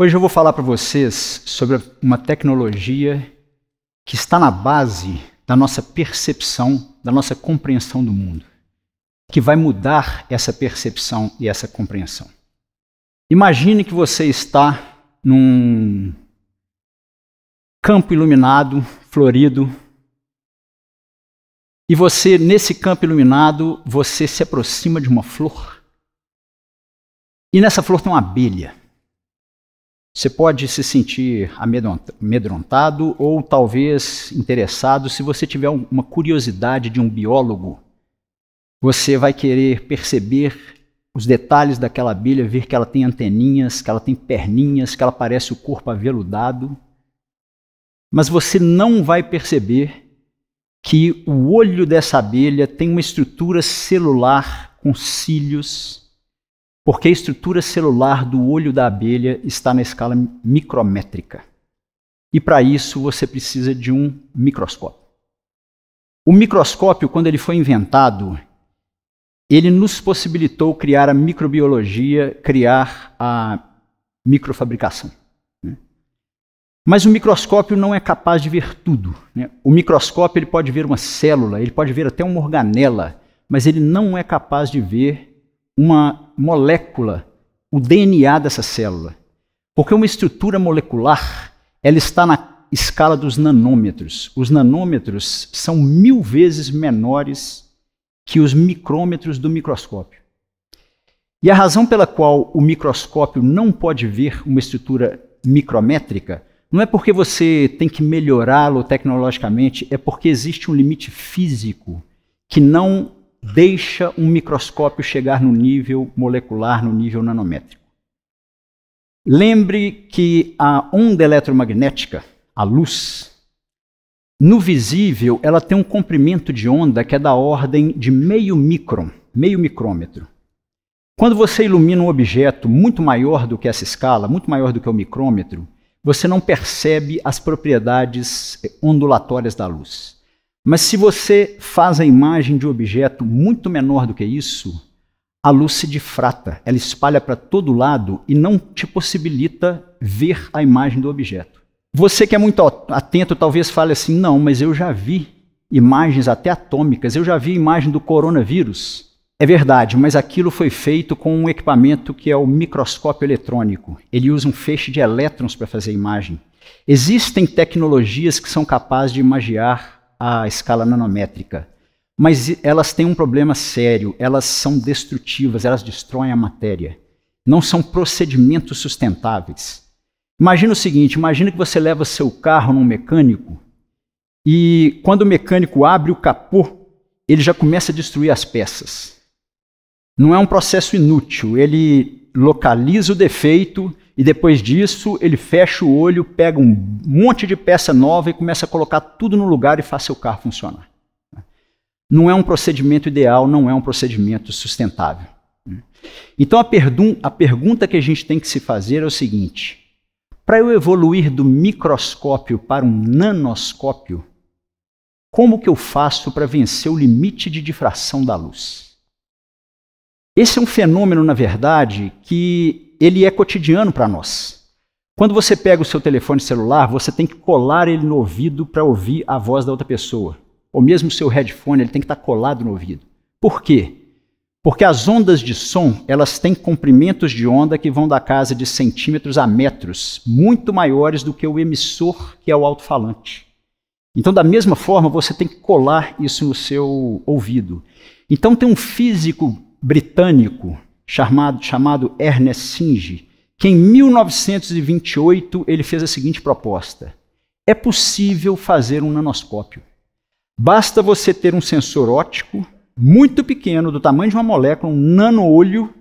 Hoje eu vou falar para vocês sobre uma tecnologia que está na base da nossa percepção, da nossa compreensão do mundo, que vai mudar essa percepção e essa compreensão. Imagine que você está num campo iluminado, florido, e você nesse campo iluminado, você se aproxima de uma flor. E nessa flor tem uma abelha. Você pode se sentir amedrontado ou talvez interessado se você tiver uma curiosidade de um biólogo. Você vai querer perceber os detalhes daquela abelha, ver que ela tem anteninhas, que ela tem perninhas, que ela parece o corpo aveludado. Mas você não vai perceber que o olho dessa abelha tem uma estrutura celular com cílios, porque a estrutura celular do olho da abelha está na escala micrométrica. E para isso você precisa de um microscópio. O microscópio, quando ele foi inventado, ele nos possibilitou criar a microbiologia, criar a microfabricação. Né? Mas o microscópio não é capaz de ver tudo. Né? O microscópio ele pode ver uma célula, ele pode ver até uma organela, mas ele não é capaz de ver uma molécula, o DNA dessa célula. Porque uma estrutura molecular, ela está na escala dos nanômetros. Os nanômetros são mil vezes menores que os micrômetros do microscópio. E a razão pela qual o microscópio não pode ver uma estrutura micrométrica não é porque você tem que melhorá-lo tecnologicamente, é porque existe um limite físico que não deixa um microscópio chegar no nível molecular, no nível nanométrico. Lembre que a onda eletromagnética, a luz, no visível, ela tem um comprimento de onda que é da ordem de meio micron, meio micrômetro. Quando você ilumina um objeto muito maior do que essa escala, muito maior do que o micrômetro, você não percebe as propriedades ondulatórias da luz. Mas se você faz a imagem de um objeto muito menor do que isso, a luz se difrata, ela espalha para todo lado e não te possibilita ver a imagem do objeto. Você que é muito atento talvez fale assim: não, mas eu já vi imagens até atômicas, eu já vi a imagem do coronavírus. É verdade, mas aquilo foi feito com um equipamento que é o microscópio eletrônico. Ele usa um feixe de elétrons para fazer a imagem. Existem tecnologias que são capazes de imaginar à escala nanométrica. Mas elas têm um problema sério, elas são destrutivas, elas destroem a matéria. Não são procedimentos sustentáveis. Imagina o seguinte: imagina que você leva seu carro num mecânico e quando o mecânico abre o capô, ele já começa a destruir as peças. Não é um processo inútil, ele localiza o defeito e depois disso, ele fecha o olho, pega um monte de peça nova e começa a colocar tudo no lugar e faz seu carro funcionar. Não é um procedimento ideal, não é um procedimento sustentável. Então, a, a pergunta que a gente tem que se fazer é o seguinte: para eu evoluir do microscópio para um nanoscópio, como que eu faço para vencer o limite de difração da luz? Esse é um fenômeno, na verdade, que ele é cotidiano para nós. Quando você pega o seu telefone celular, você tem que colar ele no ouvido para ouvir a voz da outra pessoa. Ou mesmo o seu headphone, ele tem que estar tá colado no ouvido. Por quê? Porque as ondas de som, elas têm comprimentos de onda que vão da casa de centímetros a metros, muito maiores do que o emissor, que é o alto-falante. Então, da mesma forma, você tem que colar isso no seu ouvido. Então, tem um físico britânico chamado, chamado Ernest Singe, que em 1928 ele fez a seguinte proposta: é possível fazer um nanoscópio. Basta você ter um sensor óptico muito pequeno, do tamanho de uma molécula, um nano olho,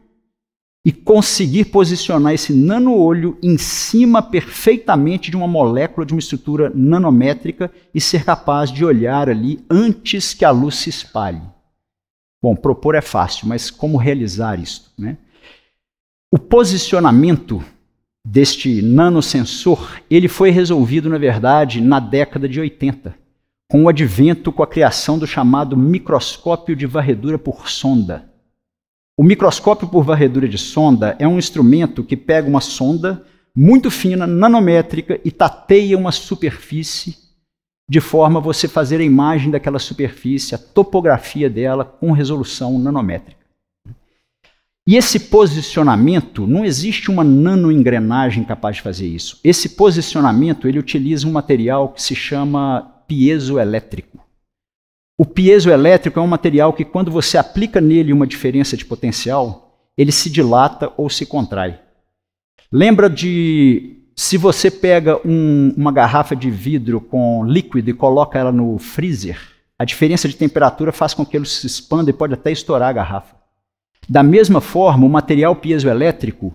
e conseguir posicionar esse nano olho em cima perfeitamente de uma molécula de uma estrutura nanométrica e ser capaz de olhar ali antes que a luz se espalhe. Bom, propor é fácil, mas como realizar isso? Né? O posicionamento deste nanosensor, ele foi resolvido, na verdade, na década de 80, com o advento, com a criação do chamado microscópio de varredura por sonda. O microscópio por varredura de sonda é um instrumento que pega uma sonda muito fina, nanométrica, e tateia uma superfície de forma a você fazer a imagem daquela superfície, a topografia dela com resolução nanométrica. E esse posicionamento, não existe uma nanoengrenagem capaz de fazer isso. Esse posicionamento, ele utiliza um material que se chama piezoelétrico. O piezoelétrico é um material que quando você aplica nele uma diferença de potencial, ele se dilata ou se contrai. Lembra de se você pega um, uma garrafa de vidro com líquido e coloca ela no freezer, a diferença de temperatura faz com que ele se expanda e pode até estourar a garrafa. Da mesma forma, o material piezoelétrico,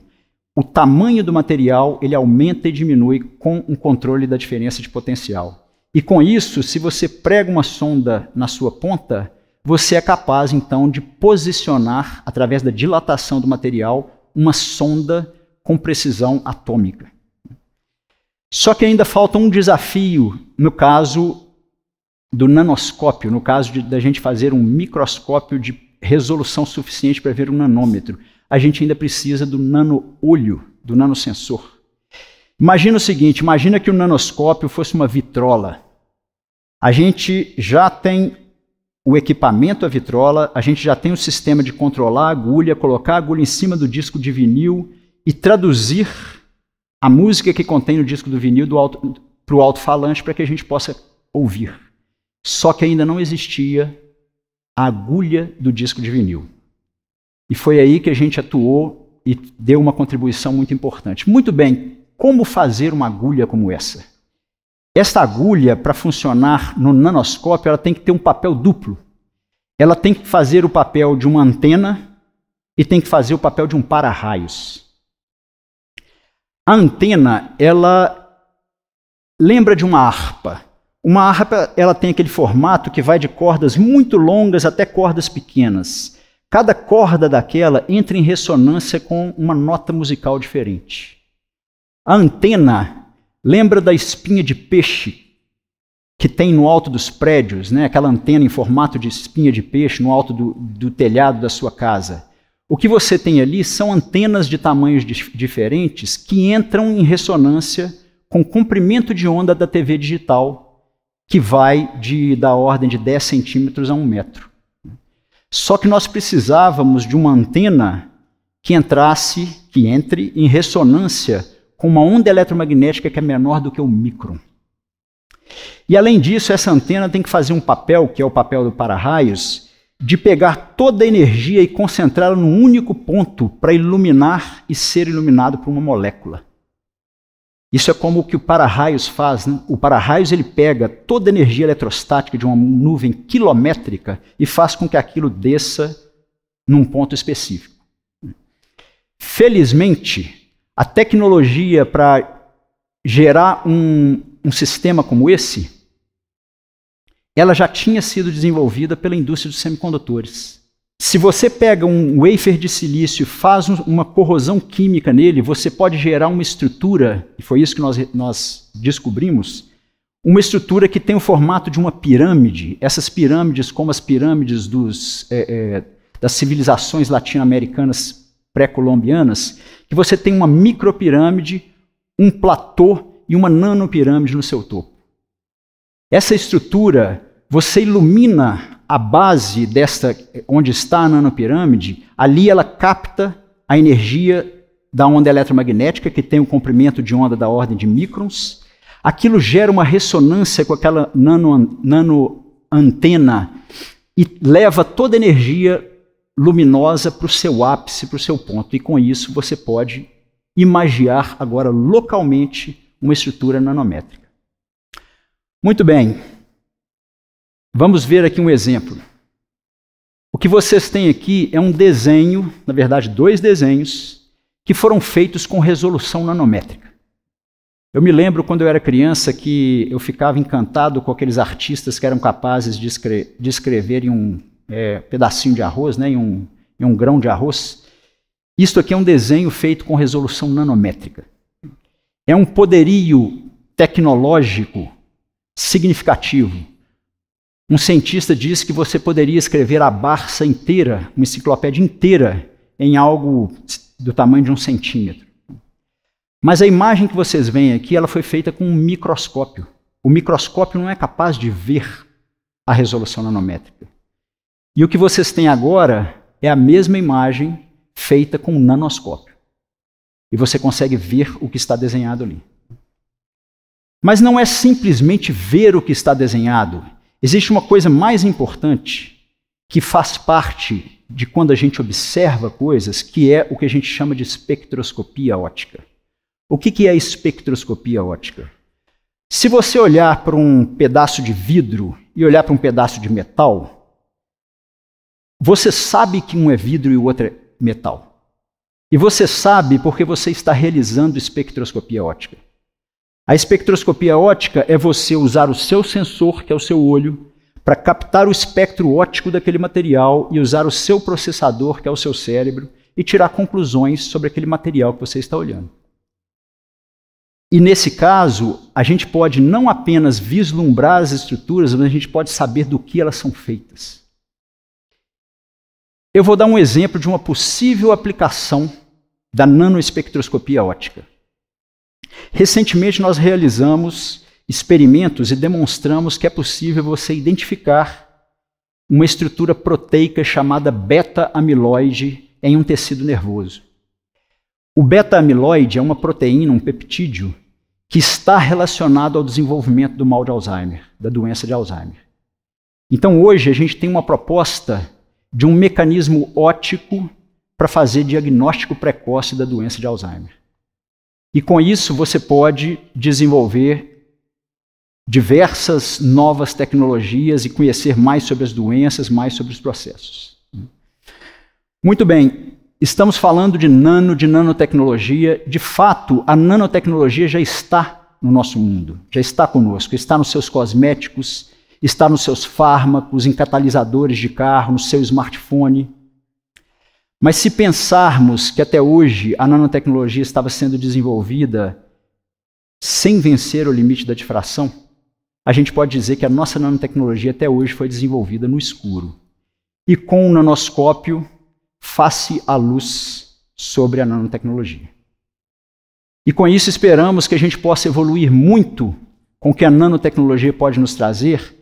o tamanho do material ele aumenta e diminui com um controle da diferença de potencial. E com isso, se você prega uma sonda na sua ponta, você é capaz então de posicionar, através da dilatação do material, uma sonda com precisão atômica. Só que ainda falta um desafio no caso do nanoscópio, no caso da gente fazer um microscópio de resolução suficiente para ver um nanômetro. A gente ainda precisa do nano-olho, do nanosensor. Imagina o seguinte: imagina que o nanoscópio fosse uma vitrola. A gente já tem o equipamento, a vitrola, a gente já tem o sistema de controlar a agulha, colocar a agulha em cima do disco de vinil e traduzir a música que contém o disco do vinil para o alto-falante para que a gente possa ouvir. Só que ainda não existia a agulha do disco de vinil. E foi aí que a gente atuou e deu uma contribuição muito importante. Muito bem, como fazer uma agulha como essa? Esta agulha, para funcionar no nanoscópio, ela tem que ter um papel duplo. Ela tem que fazer o papel de uma antena e tem que fazer o papel de um para-raios. A antena, ela lembra de uma harpa. Uma harpa, ela tem aquele formato que vai de cordas muito longas até cordas pequenas. Cada corda daquela entra em ressonância com uma nota musical diferente. A antena lembra da espinha de peixe que tem no alto dos prédios, né? aquela antena em formato de espinha de peixe no alto do, do telhado da sua casa. O que você tem ali são antenas de tamanhos diferentes que entram em ressonância com comprimento de onda da TV digital, que vai de, da ordem de 10 centímetros a 1 metro. Só que nós precisávamos de uma antena que entrasse, que entre em ressonância com uma onda eletromagnética que é menor do que o micron. E além disso, essa antena tem que fazer um papel, que é o papel do para-raios, de pegar toda a energia e concentrá-la num único ponto para iluminar e ser iluminado por uma molécula. Isso é como o que o para-raios faz. Né? O para-raios ele pega toda a energia eletrostática de uma nuvem quilométrica e faz com que aquilo desça num ponto específico. Felizmente, a tecnologia para gerar um, um sistema como esse ela já tinha sido desenvolvida pela indústria dos semicondutores. Se você pega um wafer de silício, faz uma corrosão química nele, você pode gerar uma estrutura, e foi isso que nós, nós descobrimos, uma estrutura que tem o formato de uma pirâmide. Essas pirâmides, como as pirâmides dos, é, é, das civilizações latino-americanas pré-colombianas, que você tem uma micropirâmide, um platô e uma nanopirâmide no seu topo. Essa estrutura, você ilumina a base desta onde está a nanopirâmide, ali ela capta a energia da onda eletromagnética que tem um comprimento de onda da ordem de microns. Aquilo gera uma ressonância com aquela nano, nano antena e leva toda a energia luminosa para o seu ápice, para o seu ponto. E com isso você pode imaginar agora localmente uma estrutura nanométrica. Muito bem. Vamos ver aqui um exemplo. O que vocês têm aqui é um desenho, na verdade, dois desenhos, que foram feitos com resolução nanométrica. Eu me lembro quando eu era criança que eu ficava encantado com aqueles artistas que eram capazes de, escre de escrever em um é, pedacinho de arroz, né, em um, em um grão de arroz. Isto aqui é um desenho feito com resolução nanométrica. É um poderio tecnológico significativo. Um cientista disse que você poderia escrever a Barça inteira, uma enciclopédia inteira, em algo do tamanho de um centímetro. Mas a imagem que vocês veem aqui, ela foi feita com um microscópio. O microscópio não é capaz de ver a resolução nanométrica. E o que vocês têm agora é a mesma imagem feita com um nanoscópio. E você consegue ver o que está desenhado ali. Mas não é simplesmente ver o que está desenhado. Existe uma coisa mais importante que faz parte de quando a gente observa coisas, que é o que a gente chama de espectroscopia ótica. O que, é espectroscopia ótica? Se você olhar para um pedaço de vidro e olhar para um pedaço de metal, você sabe que um é vidro e o outro é metal. E você sabe porque você está realizando espectroscopia ótica. A espectroscopia ótica é você usar o seu sensor, que é o seu olho, para captar o espectro óptico daquele material e usar o seu processador, que é o seu cérebro, e tirar conclusões sobre aquele material que você está olhando. E nesse caso, a gente pode não apenas vislumbrar as estruturas, mas a gente pode saber do que elas são feitas. Eu vou dar um exemplo de uma possível aplicação da nanoespectroscopia óptica. Recentemente, nós realizamos experimentos e demonstramos que é possível você identificar uma estrutura proteica chamada beta-amiloide em um tecido nervoso. O beta-amiloide é uma proteína, um peptídeo, que está relacionado ao desenvolvimento do mal de Alzheimer, da doença de Alzheimer. Então, hoje, a gente tem uma proposta de um mecanismo ótico para fazer diagnóstico precoce da doença de Alzheimer. E com isso você pode desenvolver diversas novas tecnologias e conhecer mais sobre as doenças, mais sobre os processos. Muito bem, estamos falando de nano, de nanotecnologia. De fato, a nanotecnologia já está no nosso mundo, já está conosco, está nos seus cosméticos, está nos seus fármacos, em catalisadores de carro, no seu smartphone. Mas se pensarmos que até hoje a nanotecnologia estava sendo desenvolvida sem vencer o limite da difração, a gente pode dizer que a nossa nanotecnologia até hoje foi desenvolvida no escuro e com um nanoscópio face à luz sobre a nanotecnologia. E com isso esperamos que a gente possa evoluir muito com o que a nanotecnologia pode nos trazer,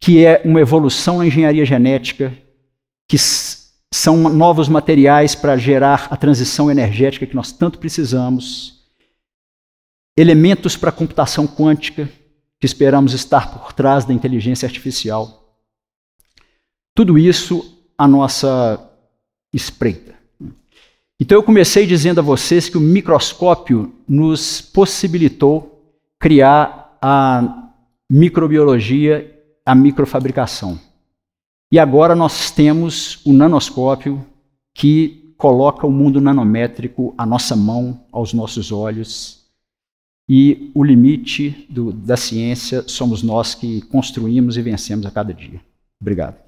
que é uma evolução na engenharia genética que são novos materiais para gerar a transição energética que nós tanto precisamos, elementos para computação quântica, que esperamos estar por trás da inteligência artificial. Tudo isso a nossa espreita. Então eu comecei dizendo a vocês que o microscópio nos possibilitou criar a microbiologia, a microfabricação. E agora nós temos o nanoscópio que coloca o mundo nanométrico à nossa mão, aos nossos olhos. E o limite do, da ciência somos nós que construímos e vencemos a cada dia. Obrigado.